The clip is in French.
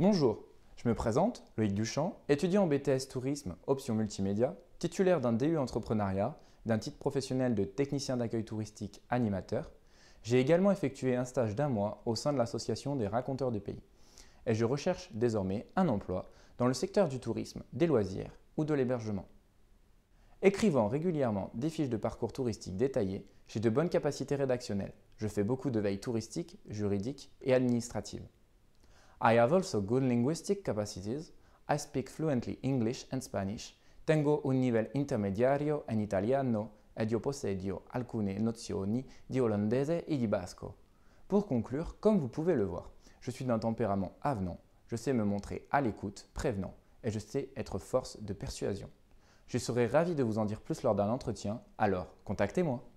Bonjour, je me présente, Loïc Duchamp, étudiant en BTS Tourisme, option multimédia, titulaire d'un DU Entrepreneuriat, d'un titre professionnel de technicien d'accueil touristique animateur. J'ai également effectué un stage d'un mois au sein de l'association des raconteurs de pays. Et je recherche désormais un emploi dans le secteur du tourisme, des loisirs ou de l'hébergement. Écrivant régulièrement des fiches de parcours touristiques détaillées, j'ai de bonnes capacités rédactionnelles. Je fais beaucoup de veilles touristiques, juridiques et administratives. I have also good linguistic capacities. I speak fluently English and Spanish. Tengo un nivel intermediario en italiano ed io possedio alcune nozioni di olandese e di basco. Pour conclure, comme vous pouvez le voir, je suis d'un tempérament avenant, je sais me montrer à l'écoute, prévenant, et je sais être force de persuasion. Je serai ravi de vous en dire plus lors d'un entretien, alors contactez-moi.